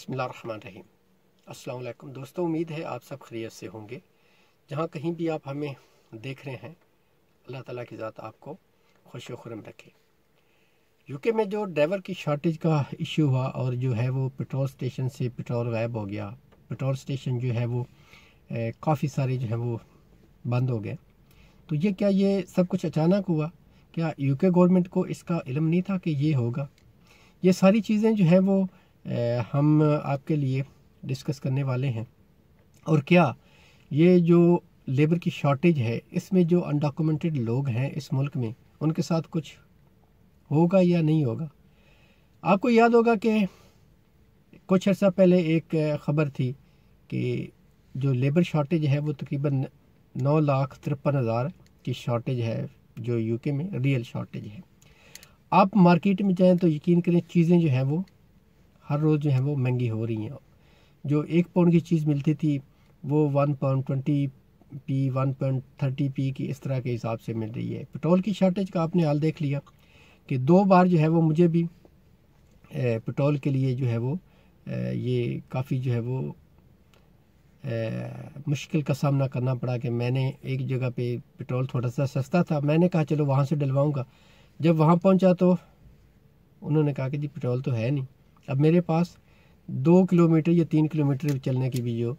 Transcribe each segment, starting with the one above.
बसमीम अल्लाम दोस्तों उम्मीद है आप सब खरीत से होंगे जहाँ कहीं भी आप हमें देख रहे हैं अल्लाह ताला की ज़ात आपको खुश खुरम रखे यूके में जो ड्राइवर की शॉर्टेज का इशू हुआ और जो है वो पेट्रोल स्टेशन से पेट्रोल गायब हो गया पेट्रोल स्टेशन जो है वो काफ़ी सारे जो है वो बंद हो गए तो ये क्या ये सब कुछ अचानक हुआ क्या यूके गवर्नमेंट को इसका इलम नहीं था कि ये होगा ये सारी चीज़ें जो है वो हम आपके लिए डिस्कस करने वाले हैं और क्या ये जो लेबर की शॉर्टेज है इसमें जो अनडॉक्यूमेंटेड लोग हैं इस मुल्क में उनके साथ कुछ होगा या नहीं होगा आपको याद होगा कि कुछ अर्सा पहले एक ख़बर थी कि जो लेबर शॉर्टेज है वो तकरीबन नौ लाख तिरपन हज़ार की शॉर्टेज है जो यूके में रियल शॉर्टेज है आप मार्केट में जाएं तो यकीन करें चीज़ें जो हैं वो हर रोज़ जो है वो महंगी हो रही हैं जो एक पाउंड की चीज़ मिलती थी वो one pound twenty P one point thirty P की इस तरह के हिसाब से मिल रही है पेट्रोल की शॉर्टेज का आपने हाल देख लिया कि दो बार जो है वो मुझे भी पेट्रोल के लिए जो है वो ये काफ़ी जो है वो मुश्किल का सामना करना पड़ा कि मैंने एक जगह पे पेट्रोल थोड़ा सा सस्ता था मैंने कहा चलो वहाँ से डलवाऊँगा जब वहाँ पहुँचा तो उन्होंने कहा कि जी पेट्रोल तो है नहीं अब मेरे पास दो किलोमीटर या तीन किलोमीटर चलने की भी जो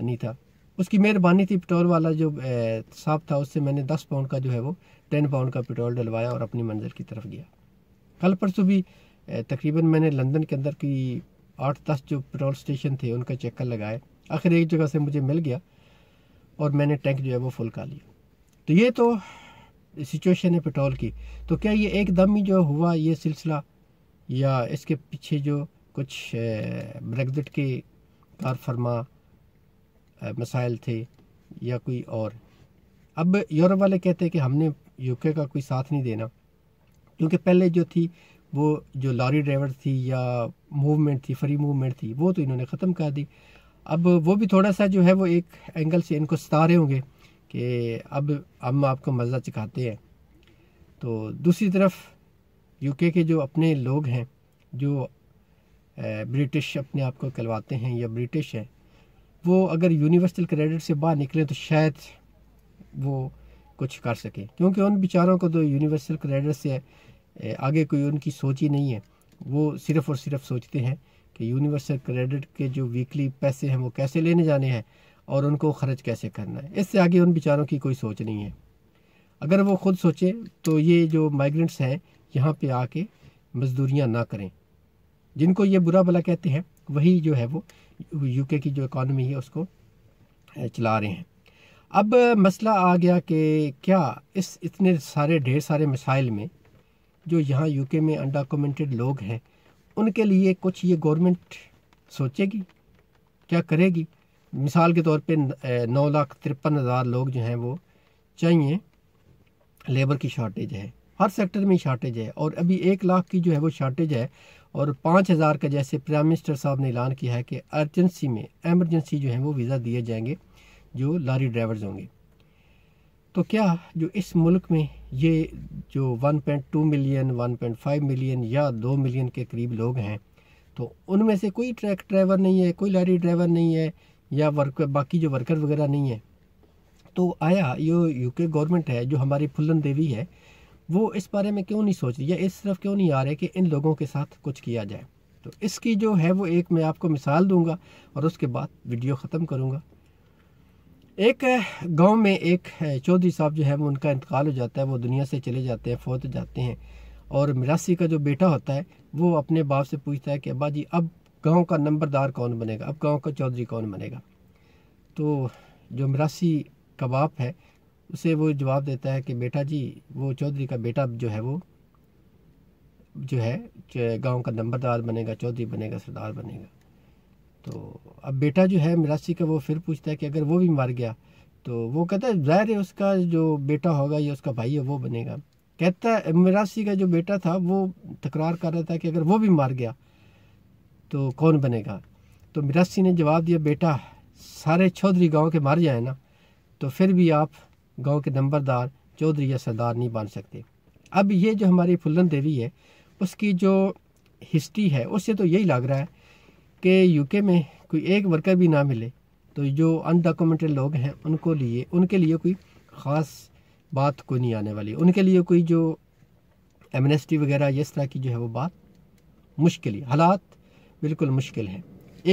नहीं था उसकी मेहरबानी थी पेट्रोल वाला जो साहब था उससे मैंने दस पाउंड का जो है वो टेन पाउंड का पेट्रोल डलवाया और अपनी मंजिल की तरफ गया कल परसों भी तकरीबन मैंने लंदन के अंदर की आठ दस जो पेट्रोल स्टेशन थे उनका चक्कर लगाए आखिर एक जगह से मुझे मिल गया और मैंने टैंक जो है वो फुल का लिया तो ये तो सिचुएशन है पेट्रोल की तो क्या ये एकदम ही जो हुआ ये सिलसिला या इसके पीछे जो कुछ ब्रेगजिट के कार फरमा मसाइल थे या कोई और अब यूरोप वाले कहते हैं कि हमने यूके का कोई साथ नहीं देना क्योंकि पहले जो थी वो जो लॉरी ड्राइवर थी या मूवमेंट थी फ्री मूवमेंट थी वो तो इन्होंने ख़त्म कर दी अब वो भी थोड़ा सा जो है वो एक एंगल से इनको सता रहे होंगे कि अब हम आपको मज़ा चखाते हैं तो दूसरी तरफ यूके के जो अपने लोग हैं जो ब्रिटिश अपने आप को कहलवाते हैं या ब्रिटिश हैं वो अगर यूनिवर्सल क्रेडिट से बाहर निकलें तो शायद वो कुछ कर सकें क्योंकि उन बेचारों को तो यूनिवर्सल क्रेडिट से आगे कोई उनकी सोच ही नहीं है वो सिर्फ़ और सिर्फ सोचते हैं कि यूनिवर्सल क्रेडिट के जो वीकली पैसे हैं वो कैसे लेने जाने हैं और उनको खर्च कैसे करना है इससे आगे उन बेचारों की कोई सोच नहीं है अगर वो खुद सोचे तो ये जो माइग्रेंट्स हैं यहाँ पे आके मजदूरियाँ ना करें जिनको ये बुरा भला कहते हैं वही जो है वो यूके की जो इकानमी है उसको चला रहे हैं अब मसला आ गया कि क्या इस इतने सारे ढेर सारे मिसाइल में जो यहाँ यूके में अनडॉक्यूमेंटेड लोग हैं उनके लिए कुछ ये गवर्नमेंट सोचेगी क्या करेगी मिसाल के तौर पे नौ लाख तिरपन हज़ार लोग जो हैं वो चाहिए लेबर की शॉर्टेज है हर सेक्टर में शॉर्टेज है और अभी एक लाख की जो है वो शॉर्टेज है और पाँच हज़ार का जैसे प्राइम मिनिस्टर साहब ने ऐलान किया है कि अर्जेंसी में एमरजेंसी जो है वो वीज़ा दिए जाएंगे जो लारी ड्राइवर्स होंगे तो क्या जो इस मुल्क में ये जो 1.2 मिलियन 1.5 मिलियन या 2 मिलियन के करीब लोग हैं तो उनमें से कोई ट्रैक ड्राइवर नहीं है कोई लारी ड्राइवर नहीं है या वर्क बाकी जो वर्कर वगैरह नहीं है तो आया ये यूके गवर्नमेंट है जो हमारी फुल्लन देवी है वो इस बारे में क्यों नहीं सोच रही या इस तरफ क्यों नहीं आ रहे कि इन लोगों के साथ कुछ किया जाए तो इसकी जो है वो एक मैं आपको मिसाल दूंगा और उसके बाद वीडियो ख़त्म करूंगा एक गांव में एक चौधरी साहब जो है वो उनका इंतकाल हो जाता है वो दुनिया से चले जाते हैं फौत जाते हैं और मिरासी का जो बेटा होता है वो अपने बाप से पूछता है कि अबा जी अब गाँव का नंबरदार कौन बनेगा अब गाँव का चौधरी कौन बनेगा तो जो मिरासी का बाप है उसे वो जवाब देता है कि बेटा जी वो चौधरी का बेटा जो है वो जो है गांव का नंबरदार बनेगा चौधरी बनेगा सरदार बनेगा तो अब बेटा जो है मिरासी का वो फिर पूछता है कि अगर वो भी मर गया तो वो कहता है ज़ाहिर है उसका जो बेटा होगा या उसका भाई है वो बनेगा कहता है मिरासी का जो बेटा था वो तकरार कर रहा था कि अगर वो भी मर गया तो कौन बनेगा तो मिरासी ने जवाब दिया बेटा सारे चौधरी गांव के मर जाए ना तो फिर भी आप गांव के नंबरदार चौधरी या सरदार नहीं बन सकते अब ये जो हमारी फुल्लन देवी है उसकी जो हिस्ट्री है उससे तो यही लग रहा है कि यूके में कोई एक वर्कर भी ना मिले तो जो अनडॉक्यूमेंटेड लोग हैं उनको लिए उनके लिए कोई ख़ास बात कोई नहीं आने वाली उनके लिए कोई जो एमनेस्टी वगैरह इस तरह की जो है वो बात मुश्किल हालात बिल्कुल मुश्किल हैं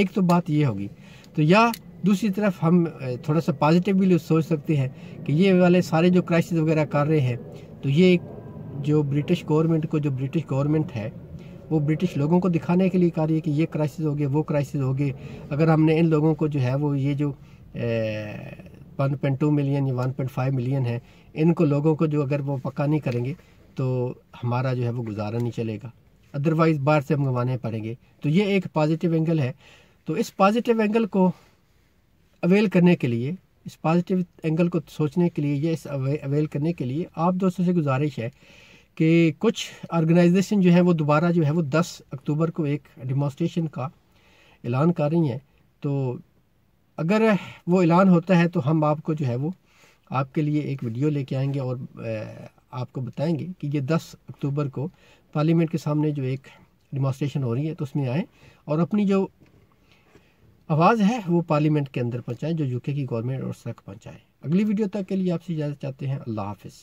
एक तो बात ये होगी तो या दूसरी तरफ हम थोड़ा सा पॉजिटिव भी सोच सकते हैं कि ये वाले सारे जो क्राइसिस वगैरह कर रहे हैं तो ये जो ब्रिटिश गवर्नमेंट को जो ब्रिटिश गवर्नमेंट है वो ब्रिटिश लोगों को दिखाने के लिए कर रही है कि ये क्राइसिस हो गए वो क्राइसिस हो गए अगर हमने इन लोगों को जो है वो ये जो वन पॉइंट टू मिलियन या वन पॉइंट फाइव मिलियन है इनको लोगों को जो अगर वो पक्का नहीं करेंगे तो हमारा जो है वो गुजारा नहीं चलेगा अदरवाइज़ बाहर से हम गंवाने पड़ेंगे तो ये एक पॉजिटिव एंगल है तो इस पॉजिटिव एंगल को अवेल करने के लिए इस पॉजिटिव एंगल को सोचने के लिए या इस अवेल करने के लिए आप दोस्तों से गुजारिश है कि कुछ ऑर्गेनाइजेशन जो है वो दोबारा जो है वो 10 अक्टूबर को एक डिमॉन्स्ट्रेशन का ऐलान कर रही हैं तो अगर वो ऐलान होता है तो हम आपको जो है वो आपके लिए एक वीडियो लेके आएंगे और आपको बताएंगे कि ये 10 अक्टूबर को पार्लियामेंट के सामने जो एक डिमॉन्स्ट्रेशन हो रही है तो उसमें आएँ और अपनी जो आवाज़ है वो पार्लियामेंट के अंदर पहुँचाएँ जो यूके की गवर्नमेंट और सड़क पहुँचाएँ अगली वीडियो तक के लिए आपसे इजाज़त चाहते हैं अल्लाह हाफिज़